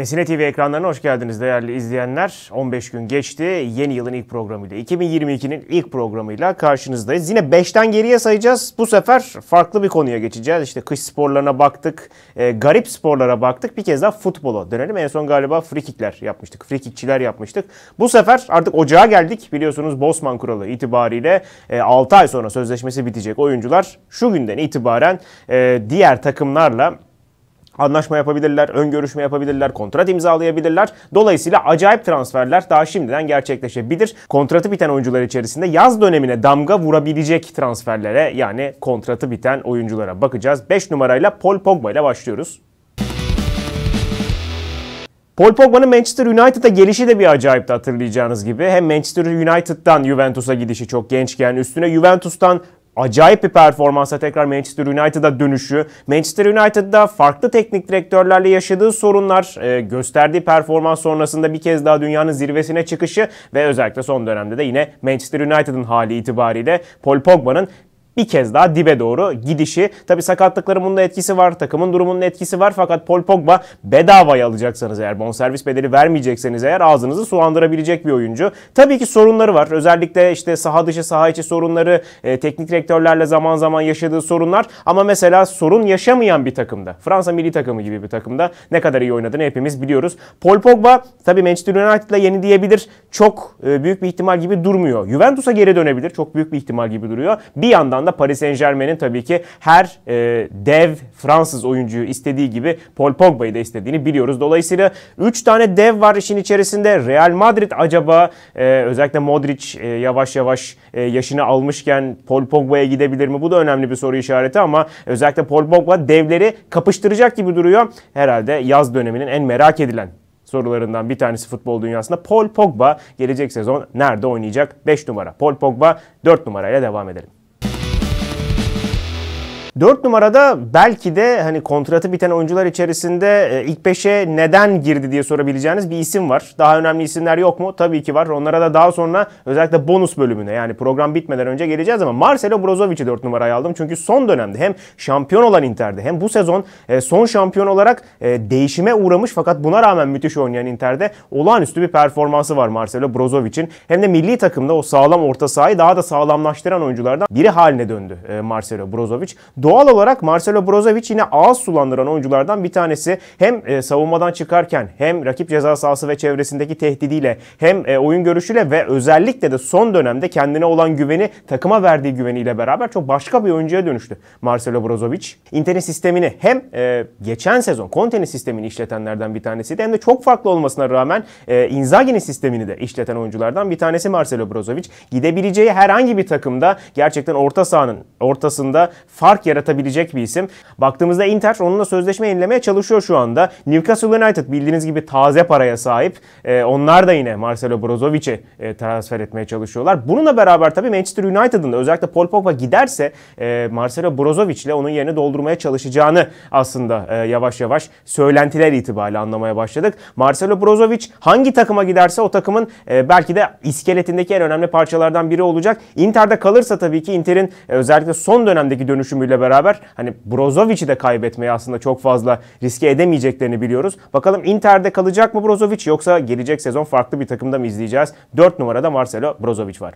Nesine TV ekranlarına hoş geldiniz değerli izleyenler. 15 gün geçti. Yeni yılın ilk programıyla, 2022'nin ilk programıyla karşınızdayız. Yine 5'ten geriye sayacağız. Bu sefer farklı bir konuya geçeceğiz. İşte kış sporlarına baktık, e, garip sporlara baktık. Bir kez daha futbola dönelim. En son galiba frikikler yapmıştık, frikikçiler yapmıştık. Bu sefer artık ocağa geldik. Biliyorsunuz Bosman kuralı itibariyle e, 6 ay sonra sözleşmesi bitecek oyuncular şu günden itibaren e, diğer takımlarla anlaşma yapabilirler, ön görüşme yapabilirler, kontrat imzalayabilirler. Dolayısıyla acayip transferler daha şimdiden gerçekleşebilir. Kontratı biten oyuncular içerisinde yaz dönemine damga vurabilecek transferlere yani kontratı biten oyunculara bakacağız. 5 numarayla Paul Pogba ile başlıyoruz. Paul Pogba'nın Manchester United'a gelişi de bir acayipti hatırlayacağınız gibi. Hem Manchester United'dan Juventus'a gidişi çok gençken üstüne Juventus'tan acayip bir performansa tekrar Manchester United'a dönüşü. Manchester United'da farklı teknik direktörlerle yaşadığı sorunlar, e, gösterdiği performans sonrasında bir kez daha dünyanın zirvesine çıkışı ve özellikle son dönemde de yine Manchester United'ın hali itibariyle Paul Pogba'nın bir kez daha dibe doğru gidişi. Tabi sakatlıkların bunda etkisi var. Takımın durumunun etkisi var. Fakat Paul Pogba bedavaya alacaksanız eğer bonservis bedeli vermeyecekseniz eğer ağzınızı sulandırabilecek bir oyuncu. Tabii ki sorunları var. Özellikle işte saha dışı saha içi sorunları, e, teknik direktörlerle zaman zaman yaşadığı sorunlar. Ama mesela sorun yaşamayan bir takımda. Fransa milli takımı gibi bir takımda ne kadar iyi oynadığını hepimiz biliyoruz. Paul Pogba tabi Manchester United'la yeni diyebilir. Çok e, büyük bir ihtimal gibi durmuyor. Juventus'a geri dönebilir. Çok büyük bir ihtimal gibi duruyor. Bir yandan anda Paris Saint Germain'in tabii ki her e, dev Fransız oyuncuyu istediği gibi Paul Pogba'yı da istediğini biliyoruz. Dolayısıyla 3 tane dev var işin içerisinde. Real Madrid acaba e, özellikle Modric e, yavaş yavaş e, yaşını almışken Paul Pogba'ya gidebilir mi? Bu da önemli bir soru işareti ama özellikle Paul Pogba devleri kapıştıracak gibi duruyor. Herhalde yaz döneminin en merak edilen sorularından bir tanesi futbol dünyasında. Paul Pogba gelecek sezon nerede oynayacak? 5 numara. Paul Pogba 4 numarayla devam edelim. 4 numarada belki de hani kontratı biten oyuncular içerisinde e, ilk 5'e neden girdi diye sorabileceğiniz bir isim var. Daha önemli isimler yok mu? Tabii ki var. Onlara da daha sonra özellikle bonus bölümüne yani program bitmeden önce geleceğiz ama Marcelo Brozovic'i 4 numaraya aldım. Çünkü son dönemde hem şampiyon olan Inter'de hem bu sezon e, son şampiyon olarak e, değişime uğramış fakat buna rağmen müthiş oynayan Inter'de olağanüstü bir performansı var Marcelo Brozovic'in. Hem de milli takımda o sağlam orta sahayı daha da sağlamlaştıran oyunculardan biri haline döndü Marcelo Brozovic. Doğal olarak Marcelo Brozovic yine ağız sulandıran oyunculardan bir tanesi. Hem e, savunmadan çıkarken hem rakip ceza sahası ve çevresindeki tehdidiyle hem e, oyun görüşüyle ve özellikle de son dönemde kendine olan güveni takıma verdiği güveniyle beraber çok başka bir oyuncuya dönüştü Marcelo Brozovic. Inter'in sistemini hem e, geçen sezon Conte'nin sistemini işletenlerden bir tanesiydi hem de çok farklı olmasına rağmen Inzaghi'nin sistemini de işleten oyunculardan bir tanesi Marcelo Brozovic. Gidebileceği herhangi bir takımda gerçekten orta sahanın ortasında fark yaratabilecek bir isim. Baktığımızda Inter onunla sözleşme yenilemeye çalışıyor şu anda. Newcastle United bildiğiniz gibi taze paraya sahip. E, onlar da yine Marcelo Brozovic'i e, transfer etmeye çalışıyorlar. Bununla beraber tabii Manchester United'ın da özellikle Paul Pogba giderse e, Marcelo Brozovic ile onun yerini doldurmaya çalışacağını aslında e, yavaş yavaş söylentiler itibariyle anlamaya başladık. Marcelo Brozovic hangi takıma giderse o takımın e, belki de iskeletindeki en önemli parçalardan biri olacak. Inter'de kalırsa tabii ki Inter'in e, özellikle son dönemdeki dönüşümüyle beraber hani Brozovic'i de kaybetmeyi aslında çok fazla riske edemeyeceklerini biliyoruz. Bakalım Inter'de kalacak mı Brozovic yoksa gelecek sezon farklı bir takımda mı izleyeceğiz? 4 numarada Marcelo Brozovic var.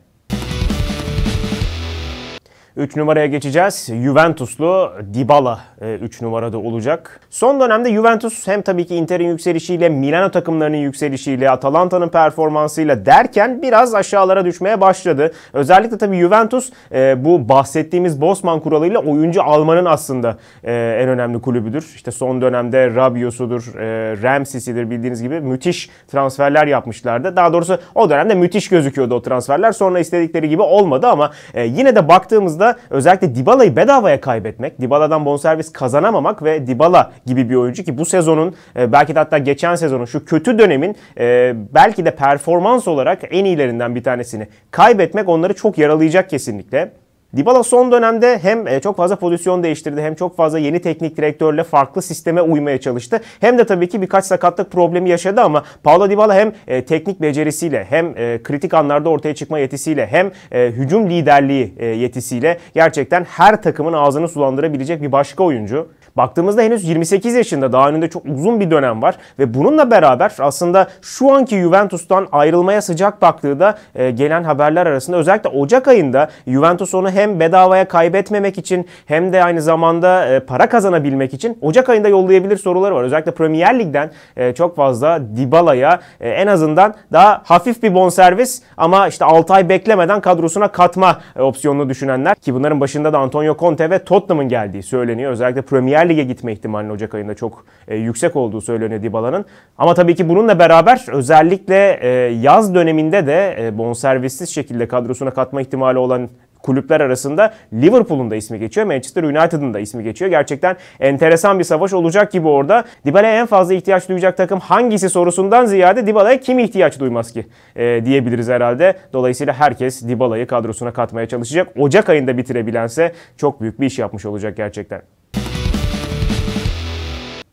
3 numaraya geçeceğiz. Juventuslu Dybala 3 e, numarada olacak. Son dönemde Juventus hem tabii ki Inter'in yükselişiyle, Milano takımlarının yükselişiyle, Atalanta'nın performansıyla derken biraz aşağılara düşmeye başladı. Özellikle tabii Juventus e, bu bahsettiğimiz Bosman kuralıyla oyuncu almanın aslında e, en önemli kulübüdür. İşte son dönemde Rabiosudur, Ramsey'sidir bildiğiniz gibi müthiş transferler yapmışlardı. Daha doğrusu o dönemde müthiş gözüküyordu o transferler. Sonra istedikleri gibi olmadı ama yine de baktığımızda burada özellikle Dybala'yı bedavaya kaybetmek, Dybala'dan bonservis kazanamamak ve Dybala gibi bir oyuncu ki bu sezonun e, belki de hatta geçen sezonun şu kötü dönemin e, belki de performans olarak en iyilerinden bir tanesini kaybetmek onları çok yaralayacak kesinlikle. Dybala son dönemde hem e, çok fazla pozisyon değiştirdi hem çok fazla yeni teknik direktörle farklı sisteme uymaya çalıştı. Hem de tabii ki birkaç sakatlık problemi yaşadı ama Paulo Dybala hem e, teknik becerisiyle hem e, kritik anlarda ortaya çıkma yetisiyle hem hücum liderliği yetisiyle gerçekten her takımın ağzını sulandırabilecek bir başka oyuncu. Baktığımızda henüz 28 yaşında daha önünde çok uzun bir dönem var ve bununla beraber aslında şu anki Juventus'tan ayrılmaya sıcak baktığı da gelen haberler arasında özellikle Ocak ayında Juventus onu hem hem bedavaya kaybetmemek için hem de aynı zamanda e, para kazanabilmek için Ocak ayında yollayabilir soruları var. Özellikle Premier Lig'den e, çok fazla Dybala'ya e, en azından daha hafif bir bonservis ama işte 6 ay beklemeden kadrosuna katma opsiyonunu düşünenler ki bunların başında da Antonio Conte ve Tottenham'ın geldiği söyleniyor. Özellikle Premier Lig'e gitme ihtimalinin Ocak ayında çok yüksek olduğu söyleniyor Dybala'nın. Ama tabii ki bununla beraber özellikle yaz döneminde de bonservissiz şekilde kadrosuna katma ihtimali olan kulüpler arasında Liverpool'un da ismi geçiyor. Manchester United'ın da ismi geçiyor. Gerçekten enteresan bir savaş olacak gibi orada. Dybala'ya en fazla ihtiyaç duyacak takım hangisi sorusundan ziyade Dybala'ya kim ihtiyaç duymaz ki e, diyebiliriz herhalde. Dolayısıyla herkes Dybala'yı kadrosuna katmaya çalışacak. Ocak ayında bitirebilense çok büyük bir iş yapmış olacak gerçekten.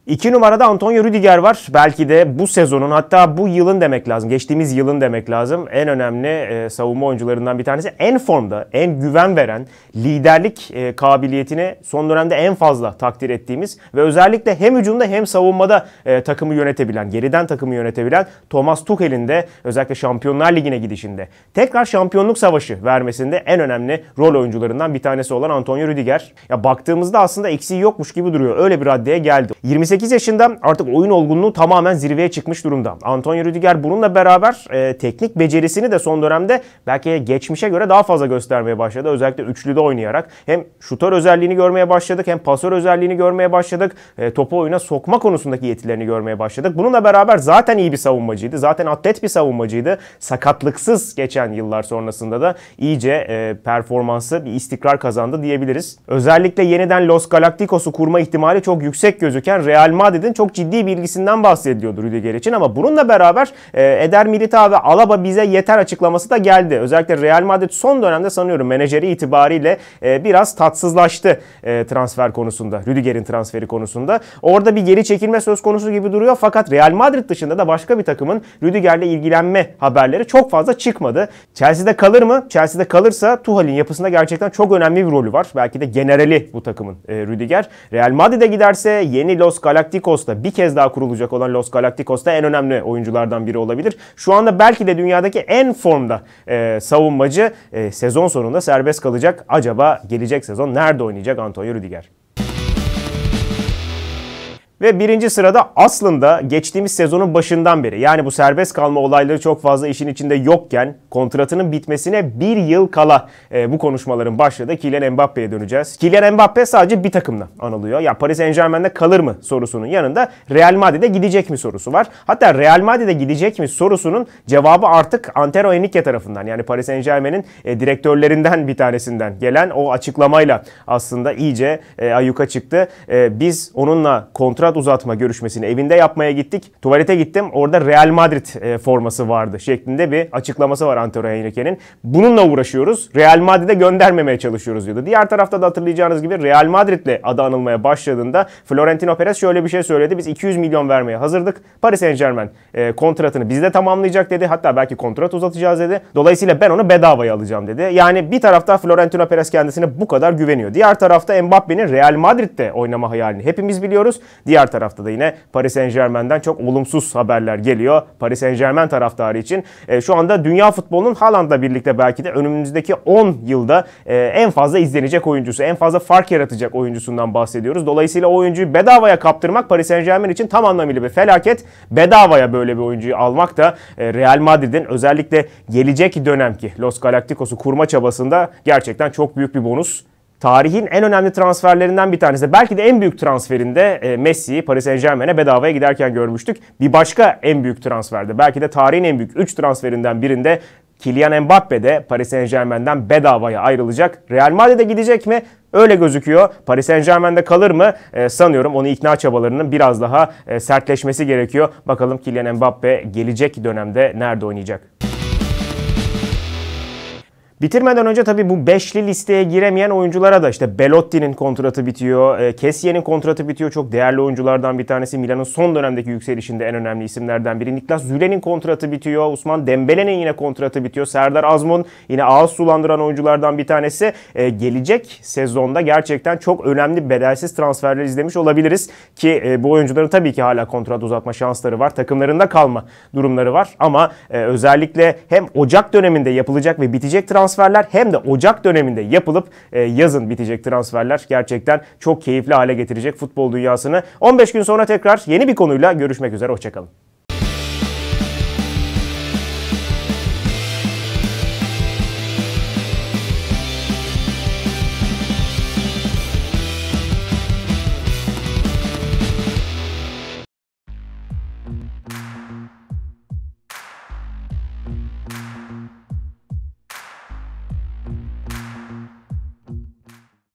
İki numarada Antonio Rüdiger var. Belki de bu sezonun hatta bu yılın demek lazım. Geçtiğimiz yılın demek lazım. En önemli e, savunma oyuncularından bir tanesi. En formda, en güven veren, liderlik e, kabiliyetini son dönemde en fazla takdir ettiğimiz ve özellikle hem hücumda hem savunmada e, takımı yönetebilen, geriden takımı yönetebilen Thomas Tuchel'in de özellikle Şampiyonlar Ligi'ne gidişinde tekrar şampiyonluk savaşı vermesinde en önemli rol oyuncularından bir tanesi olan Antonio Rüdiger. Ya baktığımızda aslında eksiği yokmuş gibi duruyor. Öyle bir raddeye geldi. 28 28 yaşında artık oyun olgunluğu tamamen zirveye çıkmış durumda. Antonio Rüdiger bununla beraber e, teknik becerisini de son dönemde belki geçmişe göre daha fazla göstermeye başladı. Özellikle üçlüde oynayarak hem şutör özelliğini görmeye başladık hem pasör özelliğini görmeye başladık. E, topu oyuna sokma konusundaki yetilerini görmeye başladık. Bununla beraber zaten iyi bir savunmacıydı. Zaten atlet bir savunmacıydı. Sakatlıksız geçen yıllar sonrasında da iyice e, performansı bir istikrar kazandı diyebiliriz. Özellikle yeniden Los Galacticos'u kurma ihtimali çok yüksek gözüken Real Real Madrid'in çok ciddi bir ilgisinden bahsediliyordu Rüdiger için ama bununla beraber e, Eder Militao ve Alaba bize yeter açıklaması da geldi. Özellikle Real Madrid son dönemde sanıyorum menajeri itibariyle e, biraz tatsızlaştı e, transfer konusunda. Rüdiger'in transferi konusunda. Orada bir geri çekilme söz konusu gibi duruyor fakat Real Madrid dışında da başka bir takımın Rüdiger'le ilgilenme haberleri çok fazla çıkmadı. Chelsea'de kalır mı? Chelsea'de kalırsa Tuhalin yapısında gerçekten çok önemli bir rolü var. Belki de generali bu takımın Rüdiger. Real Madrid'e giderse yeni Los Gal Galacticos'ta bir kez daha kurulacak olan Los Galacticos'ta en önemli oyunculardan biri olabilir. Şu anda belki de dünyadaki en formda e, savunmacı e, sezon sonunda serbest kalacak. Acaba gelecek sezon nerede oynayacak Antonio Rüdiger? Ve birinci sırada aslında geçtiğimiz sezonun başından beri yani bu serbest kalma olayları çok fazla işin içinde yokken kontratının bitmesine bir yıl kala e, bu konuşmaların başladı. Kylian Mbappe'ye döneceğiz. Kylian Mbappe sadece bir takımla anılıyor. Ya Paris Saint Germain'de kalır mı sorusunun yanında Real Madrid'e gidecek mi sorusu var. Hatta Real Madrid'e gidecek mi sorusunun cevabı artık Antero Henrique tarafından yani Paris Saint Germain'in e, direktörlerinden bir tanesinden gelen o açıklamayla aslında iyice e, ayuka çıktı. E, biz onunla kontrat kontrat uzatma görüşmesini evinde yapmaya gittik. Tuvalete gittim. Orada Real Madrid e, forması vardı şeklinde bir açıklaması var Antero Henrique'nin. Bununla uğraşıyoruz. Real Madrid'e göndermemeye çalışıyoruz diyordu. Diğer tarafta da hatırlayacağınız gibi Real Madrid'le adı anılmaya başladığında Florentino Perez şöyle bir şey söyledi. Biz 200 milyon vermeye hazırdık. Paris Saint Germain e, kontratını bizde tamamlayacak dedi. Hatta belki kontrat uzatacağız dedi. Dolayısıyla ben onu bedavaya alacağım dedi. Yani bir tarafta Florentino Perez kendisine bu kadar güveniyor. Diğer tarafta Mbappe'nin Real Madrid'de oynama hayalini hepimiz biliyoruz. Diğer Diğer tarafta da yine Paris Saint Germain'den çok olumsuz haberler geliyor Paris Saint Germain taraftarı için. E, şu anda dünya futbolunun Haaland'la birlikte belki de önümüzdeki 10 yılda e, en fazla izlenecek oyuncusu, en fazla fark yaratacak oyuncusundan bahsediyoruz. Dolayısıyla oyuncuyu bedavaya kaptırmak Paris Saint Germain için tam anlamıyla bir felaket. Bedavaya böyle bir oyuncuyu almak da e, Real Madrid'in özellikle gelecek dönemki Los Galacticos'u kurma çabasında gerçekten çok büyük bir bonus tarihin en önemli transferlerinden bir tanesi. Belki de en büyük transferinde e, Messi Paris Saint Germain'e bedavaya giderken görmüştük. Bir başka en büyük transferde belki de tarihin en büyük 3 transferinden birinde Kylian Mbappe de Paris Saint Germain'den bedavaya ayrılacak. Real Madrid'e gidecek mi? Öyle gözüküyor. Paris Saint Germain'de kalır mı? E, sanıyorum onu ikna çabalarının biraz daha e, sertleşmesi gerekiyor. Bakalım Kylian Mbappe gelecek dönemde nerede oynayacak? Bitirmeden önce tabii bu beşli listeye giremeyen oyunculara da işte Belotti'nin kontratı bitiyor. E, Kessié'nin kontratı bitiyor. Çok değerli oyunculardan bir tanesi. Milan'ın son dönemdeki yükselişinde en önemli isimlerden biri. Niklas Züle'nin kontratı bitiyor. Osman Dembele'nin yine kontratı bitiyor. Serdar Azmun yine ağız sulandıran oyunculardan bir tanesi. Ee, gelecek sezonda gerçekten çok önemli bedelsiz transferler izlemiş olabiliriz. Ki e, bu oyuncuların tabii ki hala kontrat uzatma şansları var. Takımlarında kalma durumları var. Ama e, özellikle hem Ocak döneminde yapılacak ve bitecek transfer transferler hem de Ocak döneminde yapılıp e, yazın bitecek transferler gerçekten çok keyifli hale getirecek futbol dünyasını. 15 gün sonra tekrar yeni bir konuyla görüşmek üzere. Hoşçakalın.